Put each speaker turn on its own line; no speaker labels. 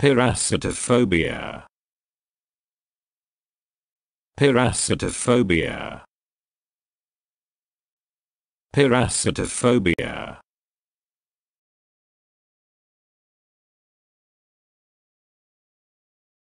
Parasitophobia.
Parasitophobia. Parasitophobia.